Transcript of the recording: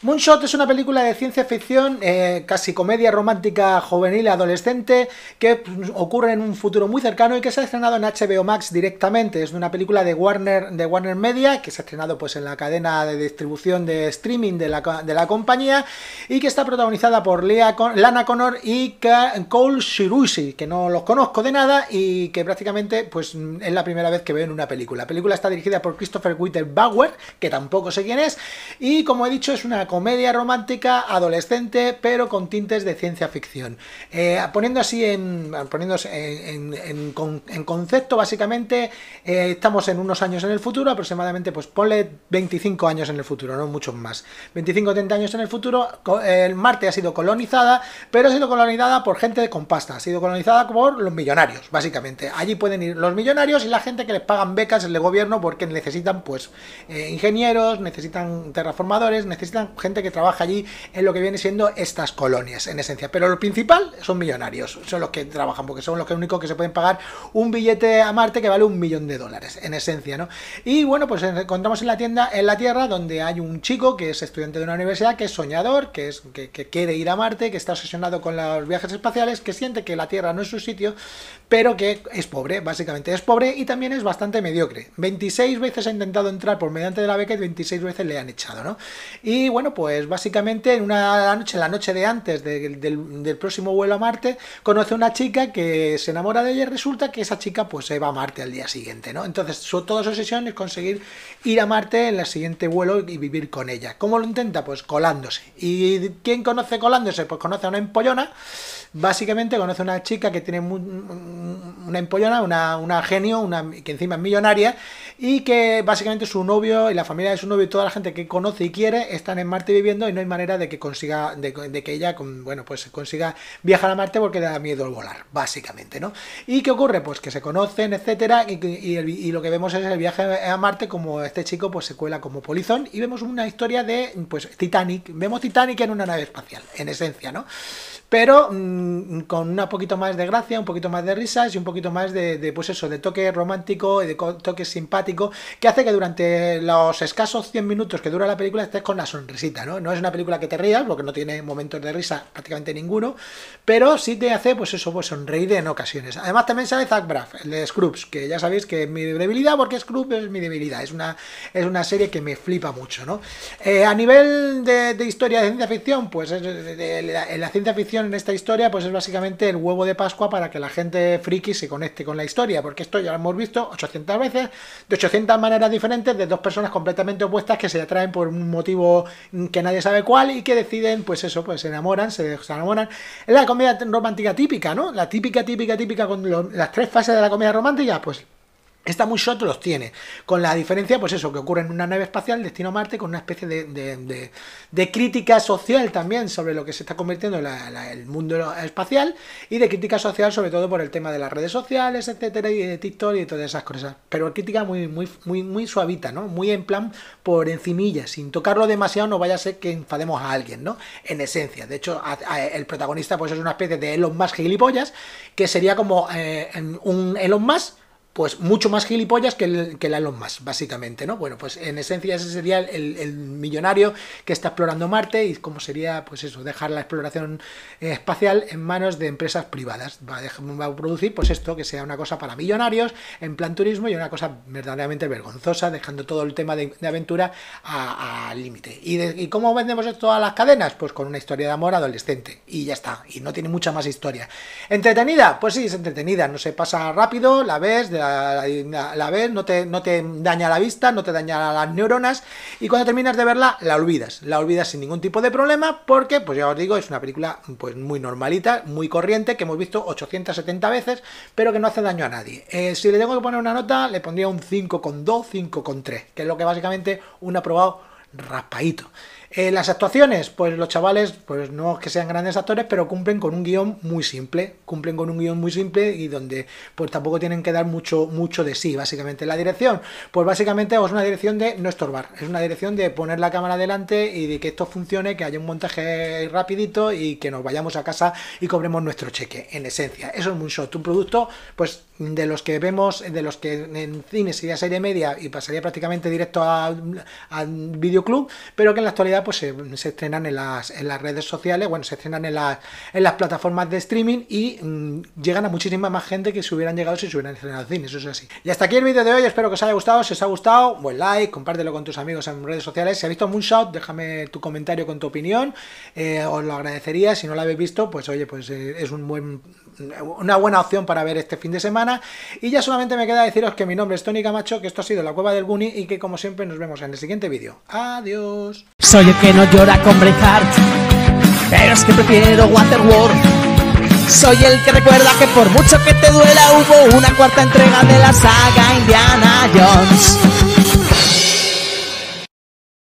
Moonshot es una película de ciencia ficción, eh, casi comedia romántica juvenil adolescente, que pues, ocurre en un futuro muy cercano y que se ha estrenado en HBO Max directamente. Es una película de Warner, de Warner Media, que se ha estrenado pues, en la cadena de distribución de streaming de la, compañía y que está protagonizada por Lea, Lana Connor y Cole Shirushi, que no los conozco de nada y que prácticamente pues, es la primera vez que veo en una película. La película está dirigida por Christopher Witter Bauer, que tampoco sé quién es, y como he dicho, es una comedia romántica adolescente, pero con tintes de ciencia ficción. Eh, poniendo así en, poniéndose en, concepto, básicamente, eh, estamos en unos años en el futuro, aproximadamente, pues ponle 25 años en el futuro, no muchos más. 25 o 30 años en el futuro, el Marte ha sido colonizada, pero ha sido colonizada por gente con pasta, ha sido colonizada por los millonarios, básicamente. Allí pueden ir los millonarios y la gente que les pagan becas en el gobierno porque necesitan, pues, eh, ingenieros, necesitan terraformadores, necesitan gente que trabaja allí en lo que viene siendo estas colonias, en esencia. Pero lo principal son millonarios, son los que trabajan, porque son los que únicos que se pueden pagar un billete a Marte que vale un millón de dólares, en esencia, ¿no? Y bueno, pues encontramos en la tienda, en la Tierra, donde hay un chico que es estudiante de una universidad, que es soñador, que, es, que, quiere ir a Marte, que está obsesionado con los viajes espaciales, que siente que la Tierra no es su sitio, pero que es pobre, básicamente es pobre y también es bastante mediocre. 26 veces ha intentado entrar por mediante de la beca y 26 veces le han echado, ¿no? Y bueno, pues básicamente en una noche, en la noche de antes del, próximo vuelo a Marte, conoce una chica que se enamora de ella y resulta que esa chica pues se va a Marte al día siguiente, ¿no? Entonces su, toda su obsesión es conseguir ir a Marte en el siguiente vuelo y vivir con ella. ¿Cómo lo intenta? Pues colándose. ¿Y quién conoce colándose? Pues conoce a una empollona, básicamente conoce a una chica que tiene una empollona, una, genio, una, que encima es millonaria y que básicamente su novio y la familia de su novio y toda la gente que conoce y quiere están en Marte viviendo y no hay manera de que consiga, de, que ella, con, bueno, pues consiga viajar a Marte porque le da miedo al volar, básicamente, ¿no? ¿Y qué ocurre? Pues que se conocen, etcétera, y, y, lo que vemos es el viaje a Marte, como este chico pues se cuela como polizón, y vemos una historia de, pues, Titanic, vemos Titanic en una nave espacial, en esencia, ¿no? pero mm, con un poquito más de gracia, un poquito más de risas y un poquito más de, pues eso, de toque romántico y de toque simpático, que hace que durante los escasos 100 minutos que dura la película estés con la sonrisita, ¿no? No es una película que te rías, porque no tiene momentos de risa prácticamente ninguno, pero sí te hace, pues eso, pues sonreír en ocasiones. Además también sale Zack Braff, el de Scrubs, que ya sabéis que es mi debilidad, porque Scrubs es mi debilidad, es una, es una serie que me flipa mucho, ¿no? Eh, a nivel de, historia de ciencia ficción, pues en la ciencia ficción en esta historia pues es básicamente el huevo de Pascua para que la gente friki se conecte con la historia, porque esto ya lo hemos visto 800 veces, de 800 maneras diferentes, de dos personas completamente opuestas que se atraen por un motivo que nadie sabe cuál y que deciden, pues eso, pues se enamoran, se enamoran. Es la comedia romántica típica, ¿no? La típica, típica, típica con las tres fases de la comedia romántica, pues Está muy shot los tiene, con la diferencia, pues eso, que ocurre en una nave espacial, destino a Marte, con una especie de, de, crítica social también sobre lo que se está convirtiendo la, el mundo espacial y de crítica social sobre todo por el tema de las redes sociales, etcétera, y de TikTok y todas esas cosas. Pero crítica muy, muy, muy, muy suavita, ¿no? Muy en plan por encimilla, sin tocarlo demasiado no vaya a ser que enfademos a alguien, ¿no? En esencia. De hecho, el protagonista pues es una especie de Elon Musk gilipollas, que sería como eh, un Elon Musk pues mucho más gilipollas que el, que básicamente, ¿no? Bueno, pues en esencia ese sería el, millonario que está explorando Marte y cómo sería, pues eso, dejar la exploración eh, espacial en manos de empresas privadas. Va a, producir, pues esto, que sea una cosa para millonarios en plan turismo y una cosa verdaderamente vergonzosa, dejando todo el tema de, aventura al límite. ¿Y, ¿Y cómo vendemos esto a las cadenas? Pues con una historia de amor adolescente y ya está, y no tiene mucha más historia. ¿Entretenida? Pues sí, es entretenida, no se pasa rápido, la ves, de la la, vez, ves, no te, no te daña la vista, no te daña las neuronas y cuando terminas de verla la olvidas, la olvidas sin ningún tipo de problema porque, pues ya os digo, es una película pues muy normalita, muy corriente, que hemos visto 870 veces, pero que no hace daño a nadie. Eh, si le tengo que poner una nota, le pondría un 5,2, 5,3, que es lo que básicamente un aprobado raspadito eh, las actuaciones, pues los chavales, pues no es que sean grandes actores, pero cumplen con un guión muy simple, cumplen con un guión muy simple y donde pues tampoco tienen que dar mucho, mucho de sí, básicamente. La dirección, pues básicamente es una dirección de no estorbar, es una dirección de poner la cámara delante y de que esto funcione, que haya un montaje rapidito y que nos vayamos a casa y cobremos nuestro cheque, en esencia. Eso es un un producto, pues de los que vemos, de los que en cine sería serie media y pasaría prácticamente directo al videoclub, pero que en la actualidad pues se, estrenan en las, en las, redes sociales, bueno, se estrenan en, las, en las plataformas de streaming y mm, llegan a muchísima más gente que si hubieran llegado si se hubieran estrenado al cine, eso es así. Y hasta aquí el vídeo de hoy, espero que os haya gustado, si os ha gustado, buen pues like, compártelo con tus amigos en redes sociales, si has visto Moonshot, déjame tu comentario con tu opinión, eh, os lo agradecería, si no lo habéis visto, pues oye, pues eh, es un buen una buena opción para ver este fin de semana. Y ya solamente me queda deciros que mi nombre es Tony Camacho, que esto ha sido La Cueva del Guni y que como siempre nos vemos en el siguiente vídeo. Adiós. Soy que no llora con Braveheart, pero es que prefiero Waterworld. Soy el que recuerda que por mucho que te duela hubo una cuarta entrega de la saga Indiana Jones.